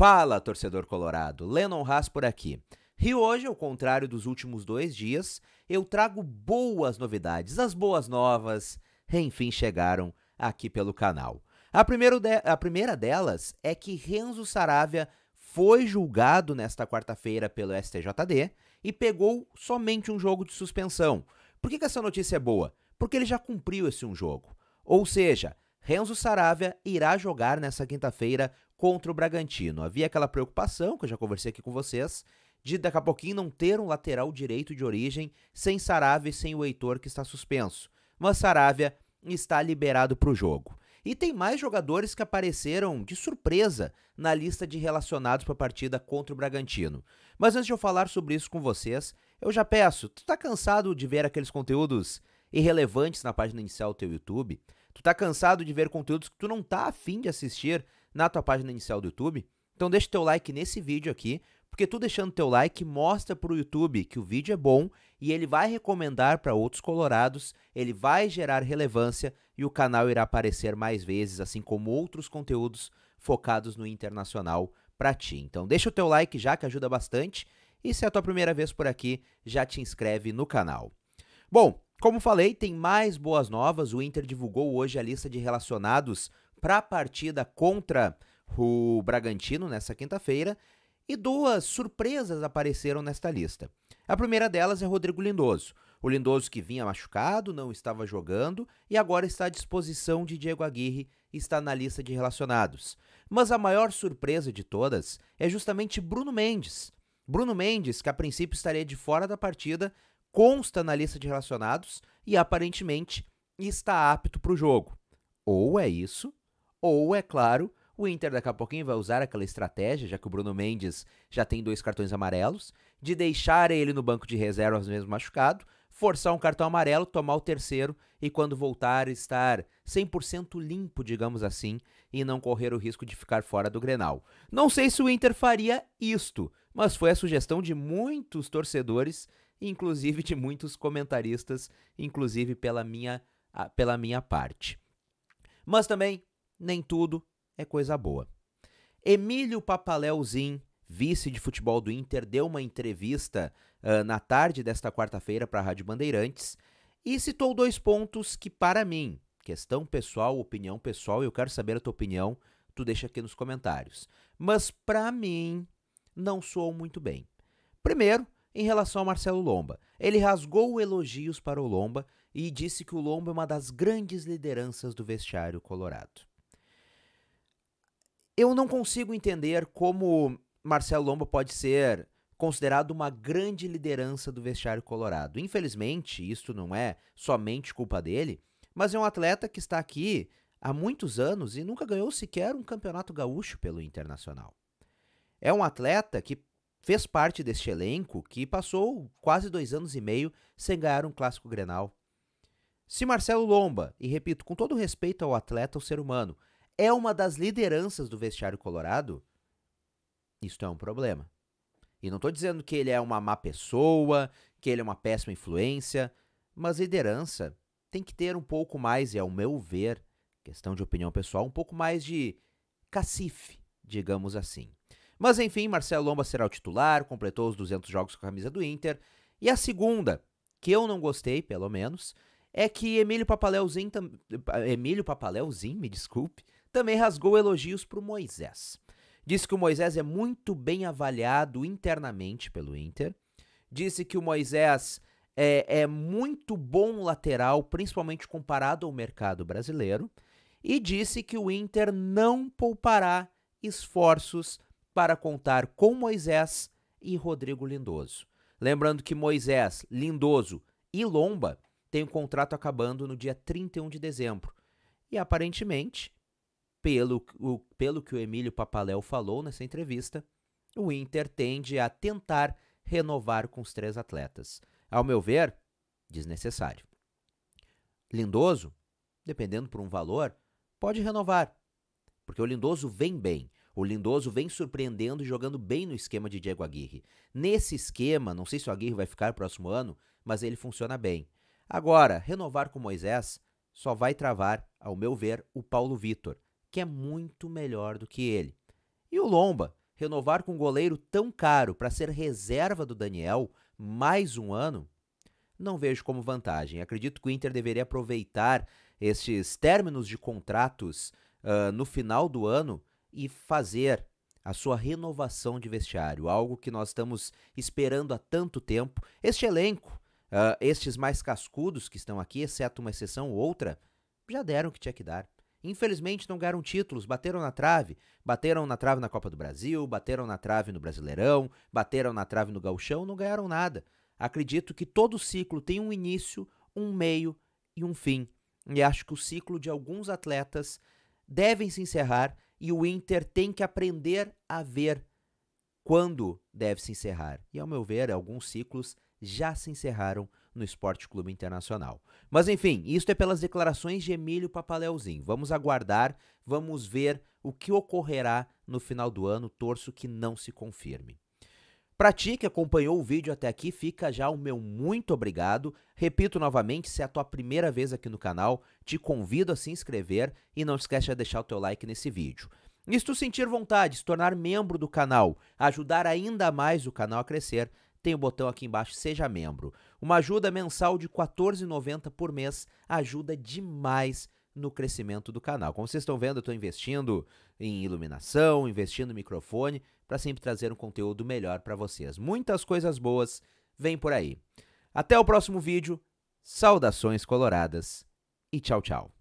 Fala, torcedor colorado! Lennon Haas por aqui. E hoje, ao contrário dos últimos dois dias, eu trago boas novidades. As boas novas, enfim, chegaram aqui pelo canal. A, de... a primeira delas é que Renzo Saravia foi julgado nesta quarta-feira pelo STJD e pegou somente um jogo de suspensão. Por que, que essa notícia é boa? Porque ele já cumpriu esse um jogo. Ou seja, Renzo Saravia irá jogar nessa quinta-feira contra o Bragantino. Havia aquela preocupação, que eu já conversei aqui com vocês, de daqui a pouquinho não ter um lateral direito de origem sem Saravia e sem o Heitor que está suspenso. Mas Saravia está liberado para o jogo. E tem mais jogadores que apareceram de surpresa na lista de relacionados para a partida contra o Bragantino. Mas antes de eu falar sobre isso com vocês, eu já peço, tu tá cansado de ver aqueles conteúdos irrelevantes na página inicial do teu YouTube? Tu tá cansado de ver conteúdos que tu não tá afim de assistir na tua página inicial do YouTube. Então deixa teu like nesse vídeo aqui, porque tu deixando teu like mostra para o YouTube que o vídeo é bom e ele vai recomendar para outros colorados, ele vai gerar relevância e o canal irá aparecer mais vezes, assim como outros conteúdos focados no internacional para ti. Então deixa o teu like já que ajuda bastante e se é a tua primeira vez por aqui, já te inscreve no canal. Bom, como falei, tem mais boas novas. O Inter divulgou hoje a lista de relacionados para a partida contra o Bragantino nessa quinta-feira. E duas surpresas apareceram nesta lista. A primeira delas é Rodrigo Lindoso. O Lindoso que vinha machucado, não estava jogando e agora está à disposição de Diego Aguirre e está na lista de relacionados. Mas a maior surpresa de todas é justamente Bruno Mendes. Bruno Mendes, que a princípio estaria de fora da partida, consta na lista de relacionados e aparentemente está apto para o jogo. Ou é isso, ou, é claro, o Inter daqui a pouquinho vai usar aquela estratégia, já que o Bruno Mendes já tem dois cartões amarelos, de deixar ele no banco de reservas mesmo machucado, forçar um cartão amarelo, tomar o terceiro e quando voltar estar 100% limpo, digamos assim, e não correr o risco de ficar fora do Grenal. Não sei se o Inter faria isto, mas foi a sugestão de muitos torcedores, inclusive de muitos comentaristas, inclusive pela minha, ah, pela minha parte. Mas também nem tudo é coisa boa. Emílio Papaleuzinho, vice de futebol do Inter, deu uma entrevista uh, na tarde desta quarta-feira para a Rádio Bandeirantes e citou dois pontos que, para mim, questão pessoal, opinião pessoal, eu quero saber a tua opinião, tu deixa aqui nos comentários. Mas, para mim, não soou muito bem. Primeiro, em relação a Marcelo Lomba. Ele rasgou elogios para o Lomba e disse que o Lomba é uma das grandes lideranças do vestiário colorado. Eu não consigo entender como Marcelo Lomba pode ser considerado uma grande liderança do vestiário colorado. Infelizmente, isso não é somente culpa dele, mas é um atleta que está aqui há muitos anos e nunca ganhou sequer um campeonato gaúcho pelo Internacional. É um atleta que fez parte deste elenco que passou quase dois anos e meio sem ganhar um clássico grenal. Se Marcelo Lomba, e repito, com todo respeito ao atleta, ao ser humano, é uma das lideranças do vestiário colorado, isto é um problema. E não estou dizendo que ele é uma má pessoa, que ele é uma péssima influência, mas liderança tem que ter um pouco mais, e ao meu ver, questão de opinião pessoal, um pouco mais de cacife, digamos assim. Mas enfim, Marcelo Lomba será o titular, completou os 200 jogos com a camisa do Inter. E a segunda, que eu não gostei, pelo menos, é que Emílio Papaleuzinho, Emílio Papaleuzinho, me desculpe, também rasgou elogios para o Moisés. Disse que o Moisés é muito bem avaliado internamente pelo Inter. Disse que o Moisés é, é muito bom lateral, principalmente comparado ao mercado brasileiro. E disse que o Inter não poupará esforços para contar com Moisés e Rodrigo Lindoso. Lembrando que Moisés, Lindoso e Lomba têm o um contrato acabando no dia 31 de dezembro. E aparentemente, pelo, o, pelo que o Emílio Papaléu falou nessa entrevista, o Inter tende a tentar renovar com os três atletas. Ao meu ver, desnecessário. Lindoso, dependendo por um valor, pode renovar, porque o Lindoso vem bem. O Lindoso vem surpreendendo e jogando bem no esquema de Diego Aguirre. Nesse esquema, não sei se o Aguirre vai ficar próximo ano, mas ele funciona bem. Agora, renovar com Moisés só vai travar, ao meu ver, o Paulo Vitor, que é muito melhor do que ele. E o Lomba, renovar com um goleiro tão caro para ser reserva do Daniel mais um ano, não vejo como vantagem. Acredito que o Inter deveria aproveitar esses términos de contratos uh, no final do ano e fazer a sua renovação de vestiário, algo que nós estamos esperando há tanto tempo. Este elenco, uh, estes mais cascudos que estão aqui, exceto uma exceção ou outra, já deram o que tinha que dar. Infelizmente não ganharam títulos, bateram na trave. Bateram na trave na Copa do Brasil, bateram na trave no Brasileirão, bateram na trave no Gauchão, não ganharam nada. Acredito que todo ciclo tem um início, um meio e um fim. E acho que o ciclo de alguns atletas devem se encerrar e o Inter tem que aprender a ver quando deve se encerrar. E ao meu ver, alguns ciclos já se encerraram no Esporte Clube Internacional. Mas enfim, isto é pelas declarações de Emílio Papaleuzinho. Vamos aguardar, vamos ver o que ocorrerá no final do ano, torço que não se confirme. Para ti que acompanhou o vídeo até aqui, fica já o meu muito obrigado. Repito novamente, se é a tua primeira vez aqui no canal, te convido a se inscrever e não esquece de deixar o teu like nesse vídeo. E se tu sentir vontade de se tornar membro do canal, ajudar ainda mais o canal a crescer, tem o botão aqui embaixo Seja Membro. Uma ajuda mensal de R$ 14,90 por mês ajuda demais no crescimento do canal. Como vocês estão vendo, eu estou investindo em iluminação, investindo em microfone, para sempre trazer um conteúdo melhor para vocês. Muitas coisas boas vêm por aí. Até o próximo vídeo, saudações coloradas e tchau, tchau.